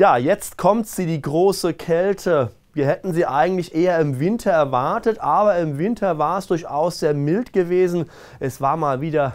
Ja, jetzt kommt sie, die große Kälte. Wir hätten sie eigentlich eher im Winter erwartet, aber im Winter war es durchaus sehr mild gewesen. Es war mal wieder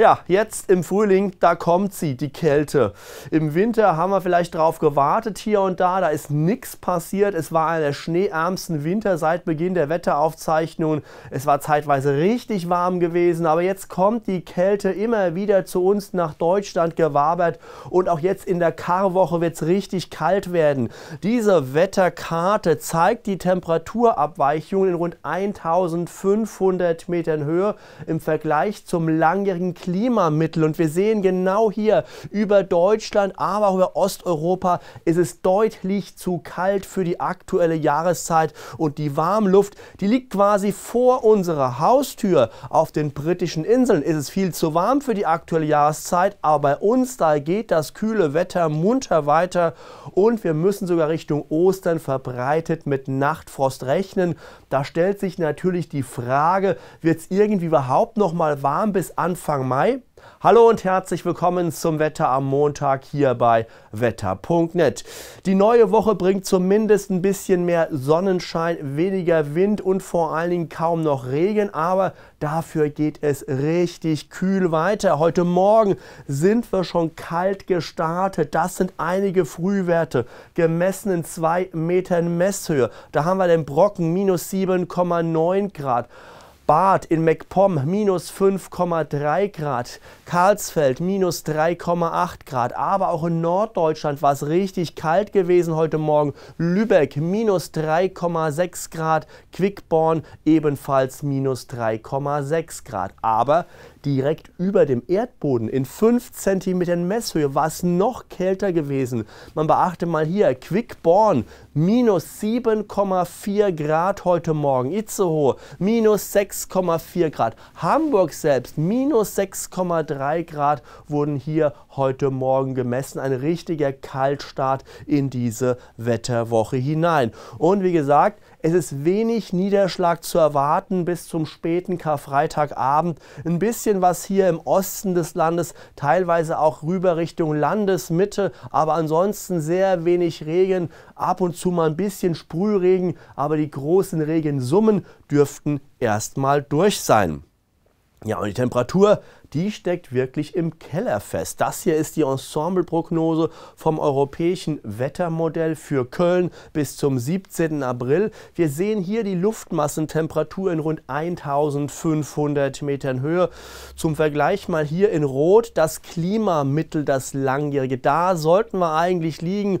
ja, jetzt im Frühling, da kommt sie, die Kälte. Im Winter haben wir vielleicht drauf gewartet hier und da, da ist nichts passiert. Es war einer der schneeärmsten Winter seit Beginn der Wetteraufzeichnungen. Es war zeitweise richtig warm gewesen, aber jetzt kommt die Kälte immer wieder zu uns nach Deutschland gewabert und auch jetzt in der Karwoche wird es richtig kalt werden. Diese Wetterkarte zeigt die Temperaturabweichungen in rund 1500 Metern Höhe im Vergleich zum langjährigen Klima Klimamittel. Und wir sehen genau hier über Deutschland, aber auch über Osteuropa ist es deutlich zu kalt für die aktuelle Jahreszeit. Und die Warmluft, die liegt quasi vor unserer Haustür. Auf den britischen Inseln ist es viel zu warm für die aktuelle Jahreszeit, aber bei uns, da geht das kühle Wetter munter weiter und wir müssen sogar Richtung Ostern verbreitet mit Nachtfrost rechnen. Da stellt sich natürlich die Frage, wird es irgendwie überhaupt noch mal warm bis Anfang Mai? Mai. Hallo und herzlich willkommen zum Wetter am Montag hier bei wetter.net. Die neue Woche bringt zumindest ein bisschen mehr Sonnenschein, weniger Wind und vor allen Dingen kaum noch Regen, aber dafür geht es richtig kühl weiter. Heute Morgen sind wir schon kalt gestartet. Das sind einige Frühwerte, gemessen in 2 Metern Messhöhe. Da haben wir den Brocken minus 7,9 Grad. Bad in MacPom minus 5,3 Grad, Karlsfeld minus 3,8 Grad, aber auch in Norddeutschland war es richtig kalt gewesen heute Morgen. Lübeck minus 3,6 Grad, Quickborn ebenfalls minus 3,6 Grad. Aber direkt über dem Erdboden in 5 cm Messhöhe war es noch kälter gewesen. Man beachte mal hier, Quickborn minus 7,4 Grad heute Morgen, Itzehoe minus 6,4 Grad, Hamburg selbst minus 6,3 Grad wurden hier heute Morgen gemessen. Ein richtiger Kaltstart in diese Wetterwoche hinein. Und wie gesagt, es ist wenig Niederschlag zu erwarten bis zum späten Karfreitagabend. Ein bisschen was hier im Osten des Landes, teilweise auch rüber Richtung Landesmitte, aber ansonsten sehr wenig Regen, ab und zu mal ein bisschen Sprühregen, aber die großen Regensummen dürften erstmal durch sein. Ja, und die Temperatur, die steckt wirklich im Keller fest. Das hier ist die Ensembleprognose vom europäischen Wettermodell für Köln bis zum 17. April. Wir sehen hier die Luftmassentemperatur in rund 1500 Metern Höhe. Zum Vergleich mal hier in Rot das Klimamittel, das langjährige. Da sollten wir eigentlich liegen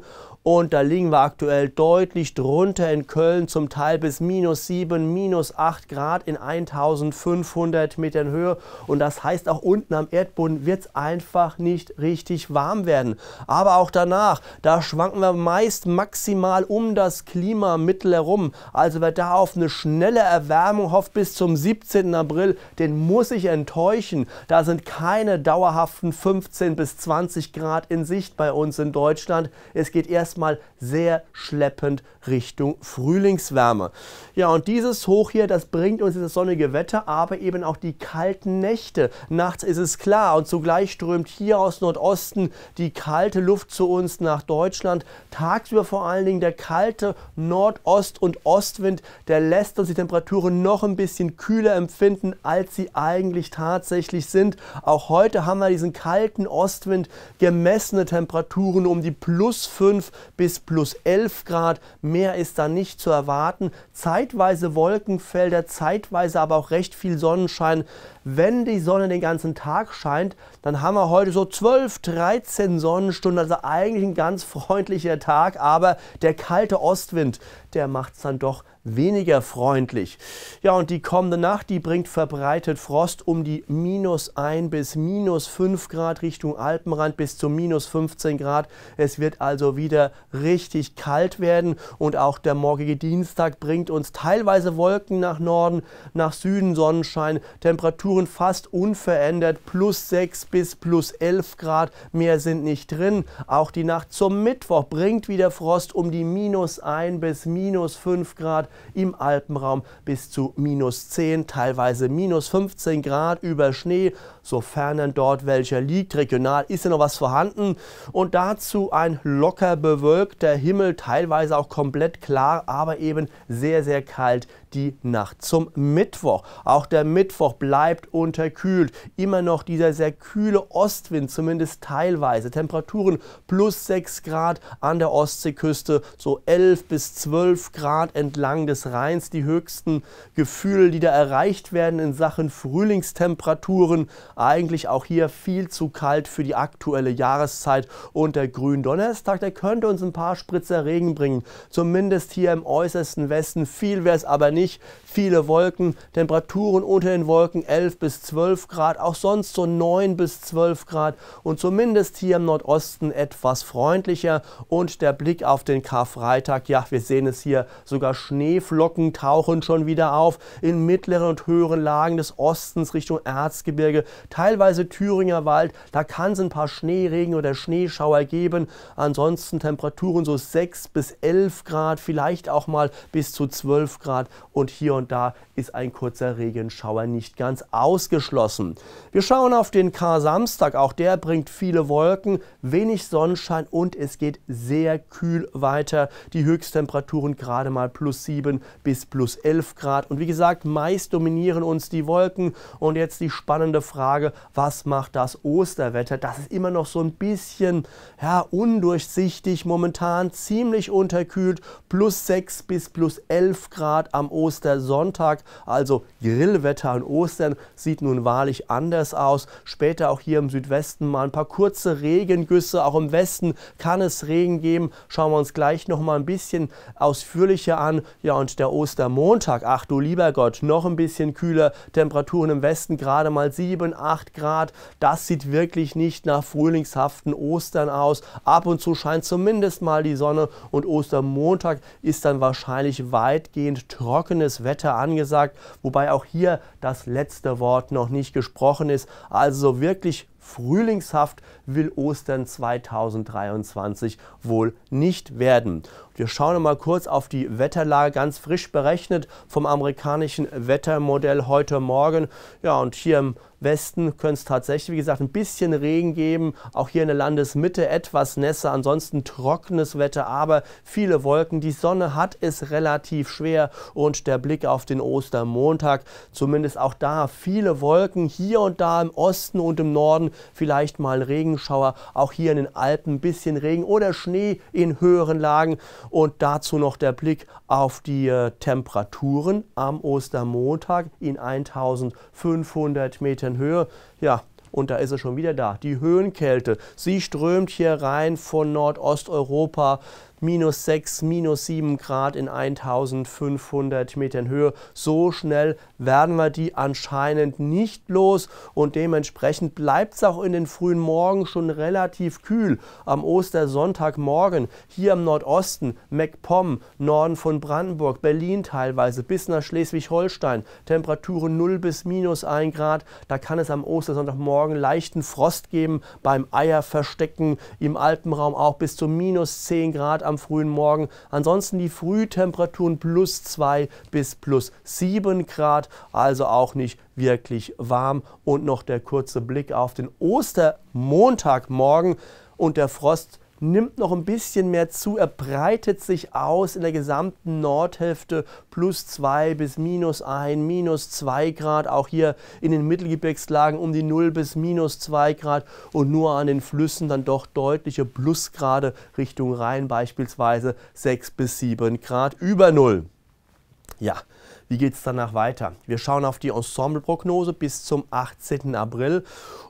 und da liegen wir aktuell deutlich drunter in Köln, zum Teil bis minus 7, minus 8 Grad in 1500 Metern Höhe. Und das heißt, auch unten am Erdboden wird es einfach nicht richtig warm werden. Aber auch danach, da schwanken wir meist maximal um das Klimamittel herum. Also wer da auf eine schnelle Erwärmung hofft bis zum 17. April, den muss ich enttäuschen. Da sind keine dauerhaften 15 bis 20 Grad in Sicht bei uns in Deutschland. Es geht erst erstmal sehr schleppend Richtung Frühlingswärme. Ja, und dieses Hoch hier, das bringt uns dieses sonnige Wetter, aber eben auch die kalten Nächte. Nachts ist es klar und zugleich strömt hier aus Nordosten die kalte Luft zu uns nach Deutschland. Tagsüber vor allen Dingen der kalte Nordost- und Ostwind, der lässt uns die Temperaturen noch ein bisschen kühler empfinden, als sie eigentlich tatsächlich sind. Auch heute haben wir diesen kalten Ostwind, gemessene Temperaturen um die plus 5 bis plus 11 Grad. Mehr ist da nicht zu erwarten. Zeitweise Wolkenfelder, zeitweise aber auch recht viel Sonnenschein. Wenn die Sonne den ganzen Tag scheint, dann haben wir heute so 12, 13 Sonnenstunden, also eigentlich ein ganz freundlicher Tag, aber der kalte Ostwind, der macht es dann doch weniger freundlich. Ja, und die kommende Nacht, die bringt verbreitet Frost um die minus 1 bis minus 5 Grad Richtung Alpenrand bis zu minus 15 Grad. Es wird also wieder richtig kalt werden und auch der morgige Dienstag bringt uns teilweise Wolken nach Norden, nach Süden Sonnenschein, Temperaturen Temperaturen fast unverändert, plus 6 bis plus 11 Grad, mehr sind nicht drin. Auch die Nacht zum Mittwoch bringt wieder Frost um die minus 1 bis minus 5 Grad, im Alpenraum bis zu minus 10, teilweise minus 15 Grad über Schnee, sofern dann dort welcher liegt. Regional ist ja noch was vorhanden und dazu ein locker bewölkter Himmel, teilweise auch komplett klar, aber eben sehr, sehr kalt die Nacht zum Mittwoch. Auch der Mittwoch bleibt unterkühlt. Immer noch dieser sehr kühle Ostwind, zumindest teilweise. Temperaturen plus 6 Grad an der Ostseeküste, so 11 bis 12 Grad entlang des Rheins. Die höchsten Gefühle, die da erreicht werden in Sachen Frühlingstemperaturen. Eigentlich auch hier viel zu kalt für die aktuelle Jahreszeit. Und der Gründonnerstag, der könnte uns ein paar Spritzer Regen bringen. Zumindest hier im äußersten Westen. Viel wäre es aber nicht nicht viele Wolken, Temperaturen unter den Wolken 11 bis 12 Grad, auch sonst so 9 bis 12 Grad und zumindest hier im Nordosten etwas freundlicher und der Blick auf den Karfreitag, ja, wir sehen es hier, sogar Schneeflocken tauchen schon wieder auf in mittleren und höheren Lagen des Ostens Richtung Erzgebirge, teilweise Thüringer Wald, da kann es ein paar Schneeregen oder Schneeschauer geben, ansonsten Temperaturen so 6 bis 11 Grad, vielleicht auch mal bis zu 12 Grad und hier und da ist ein kurzer Regenschauer nicht ganz ausgeschlossen. Wir schauen auf den Kar-Samstag. Auch der bringt viele Wolken, wenig Sonnenschein und es geht sehr kühl weiter. Die Höchsttemperaturen gerade mal plus 7 bis plus 11 Grad. Und wie gesagt, meist dominieren uns die Wolken. Und jetzt die spannende Frage, was macht das Osterwetter? Das ist immer noch so ein bisschen ja, undurchsichtig momentan, ziemlich unterkühlt. Plus 6 bis plus 11 Grad am Ostersonntag. Sonntag, also Grillwetter an Ostern, sieht nun wahrlich anders aus. Später auch hier im Südwesten mal ein paar kurze Regengüsse. Auch im Westen kann es Regen geben. Schauen wir uns gleich noch mal ein bisschen ausführlicher an. Ja, und der Ostermontag, ach du lieber Gott, noch ein bisschen kühler. Temperaturen im Westen gerade mal 7, 8 Grad. Das sieht wirklich nicht nach frühlingshaften Ostern aus. Ab und zu scheint zumindest mal die Sonne und Ostermontag ist dann wahrscheinlich weitgehend trockenes Wetter. Wetter angesagt, wobei auch hier das letzte Wort noch nicht gesprochen ist. Also wirklich frühlingshaft will Ostern 2023 wohl nicht werden. Wir schauen mal kurz auf die Wetterlage, ganz frisch berechnet vom amerikanischen Wettermodell heute Morgen. Ja, und hier im Westen könnte es tatsächlich, wie gesagt, ein bisschen Regen geben. Auch hier in der Landesmitte etwas Nässe, ansonsten trockenes Wetter, aber viele Wolken. Die Sonne hat es relativ schwer und der Blick auf den Ostermontag, zumindest auch da viele Wolken. Hier und da im Osten und im Norden vielleicht mal Regenschauer. Auch hier in den Alpen ein bisschen Regen oder Schnee in höheren Lagen. Und dazu noch der Blick auf die äh, Temperaturen am Ostermontag in 1500 Meter Metern Höhe. Ja, und da ist es schon wieder da. Die Höhenkälte, sie strömt hier rein von Nordosteuropa minus 6, minus 7 Grad in 1500 Metern Höhe. So schnell werden wir die anscheinend nicht los und dementsprechend bleibt es auch in den frühen Morgen schon relativ kühl. Am Ostersonntagmorgen hier im Nordosten, MacPom, Norden von Brandenburg, Berlin teilweise bis nach Schleswig-Holstein, Temperaturen 0 bis minus 1 Grad. Da kann es am Ostersonntagmorgen leichten Frost geben beim Eierverstecken, im Alpenraum auch bis zu minus 10 Grad am frühen Morgen. Ansonsten die Frühtemperaturen plus 2 bis plus 7 Grad, also auch nicht wirklich warm. Und noch der kurze Blick auf den Ostermontagmorgen und der Frost nimmt noch ein bisschen mehr zu. Er breitet sich aus in der gesamten Nordhälfte plus 2 bis minus 1, minus 2 Grad. Auch hier in den Mittelgebirgslagen um die 0 bis minus 2 Grad und nur an den Flüssen dann doch deutliche Plusgrade Richtung Rhein beispielsweise 6 bis 7 Grad über 0. Ja, wie geht es danach weiter? Wir schauen auf die Ensembleprognose bis zum 18. April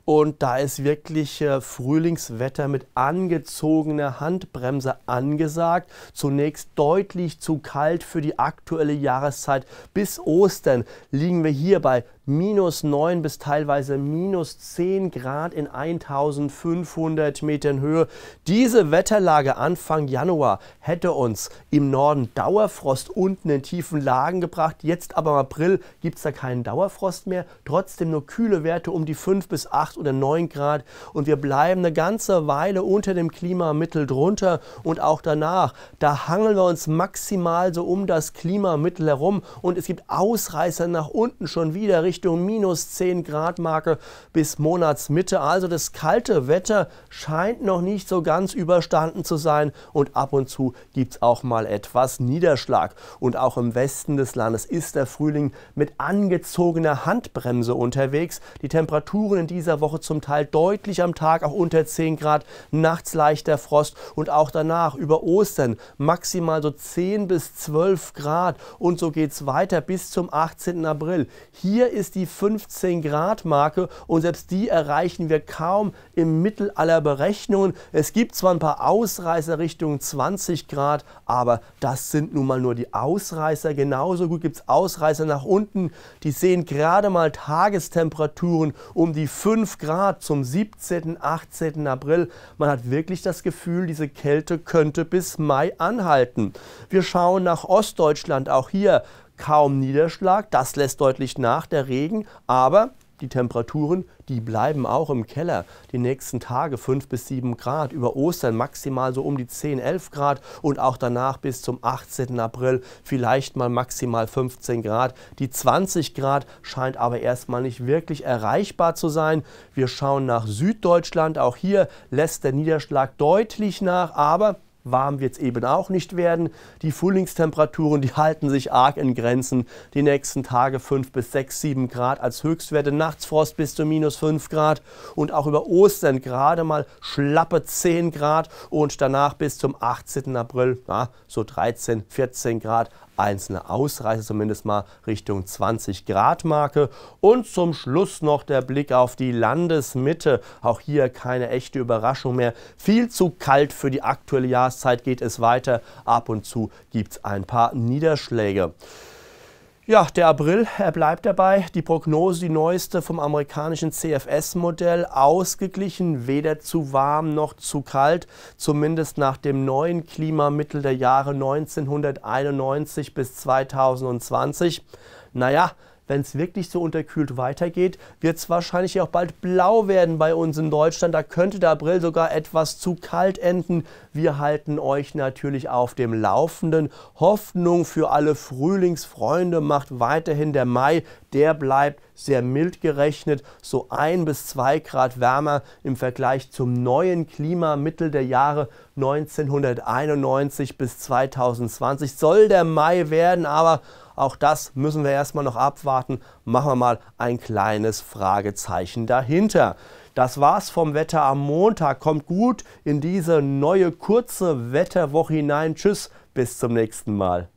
und da ist wirklich äh, Frühlingswetter mit angezogener Handbremse angesagt. Zunächst deutlich zu kalt für die aktuelle Jahreszeit. Bis Ostern liegen wir hier bei minus 9 bis teilweise minus 10 Grad in 1500 Metern Höhe. Diese Wetterlage Anfang Januar hätte uns im Norden Dauerfrost unten in tiefen Lagen gebracht. Jetzt aber im April gibt es da keinen Dauerfrost mehr. Trotzdem nur kühle Werte um die 5 bis 8 oder 9 Grad. Und wir bleiben eine ganze Weile unter dem Klimamittel drunter und auch danach. Da hangeln wir uns maximal so um das Klimamittel herum. Und es gibt Ausreißer nach unten schon wieder Richtung Richtung minus 10 Grad Marke bis Monatsmitte. Also das kalte Wetter scheint noch nicht so ganz überstanden zu sein und ab und zu gibt es auch mal etwas Niederschlag. Und auch im Westen des Landes ist der Frühling mit angezogener Handbremse unterwegs. Die Temperaturen in dieser Woche zum Teil deutlich am Tag auch unter 10 Grad, nachts leichter Frost und auch danach über Ostern maximal so 10 bis 12 Grad und so geht es weiter bis zum 18. April. Hier ist ist die 15 Grad Marke und selbst die erreichen wir kaum im Mittel aller Berechnungen. Es gibt zwar ein paar Ausreißer Richtung 20 Grad, aber das sind nun mal nur die Ausreißer. Genauso gut gibt es Ausreißer nach unten, die sehen gerade mal Tagestemperaturen um die 5 Grad zum 17., 18. April. Man hat wirklich das Gefühl, diese Kälte könnte bis Mai anhalten. Wir schauen nach Ostdeutschland, auch hier kaum Niederschlag, das lässt deutlich nach, der Regen, aber die Temperaturen, die bleiben auch im Keller. Die nächsten Tage 5 bis 7 Grad, über Ostern maximal so um die 10, 11 Grad und auch danach bis zum 18. April vielleicht mal maximal 15 Grad. Die 20 Grad scheint aber erstmal nicht wirklich erreichbar zu sein. Wir schauen nach Süddeutschland, auch hier lässt der Niederschlag deutlich nach, aber Warm wird es eben auch nicht werden. Die Frühlingstemperaturen, die halten sich arg in Grenzen. Die nächsten Tage 5 bis 6, 7 Grad als Höchstwerte, Nachtsfrost bis zu minus 5 Grad und auch über Ostern gerade mal schlappe 10 Grad und danach bis zum 18. April ja, so 13, 14 Grad einzelne Ausreißer zumindest mal Richtung 20 Grad Marke. Und zum Schluss noch der Blick auf die Landesmitte. Auch hier keine echte Überraschung mehr. Viel zu kalt für die aktuelle Jahreszeit geht es weiter. Ab und zu gibt es ein paar Niederschläge. Ja, der April, er bleibt dabei. Die Prognose, die neueste vom amerikanischen CFS-Modell, ausgeglichen, weder zu warm noch zu kalt, zumindest nach dem neuen Klimamittel der Jahre 1991 bis 2020. Naja, wenn es wirklich so unterkühlt weitergeht, wird es wahrscheinlich auch bald blau werden bei uns in Deutschland. Da könnte der April sogar etwas zu kalt enden. Wir halten euch natürlich auf dem Laufenden. Hoffnung für alle Frühlingsfreunde macht weiterhin der Mai der bleibt sehr mild gerechnet, so ein bis zwei Grad wärmer im Vergleich zum neuen Klima Mittel der Jahre 1991 bis 2020. Soll der Mai werden, aber auch das müssen wir erstmal noch abwarten. Machen wir mal ein kleines Fragezeichen dahinter. Das war's vom Wetter am Montag. Kommt gut in diese neue kurze Wetterwoche hinein. Tschüss, bis zum nächsten Mal.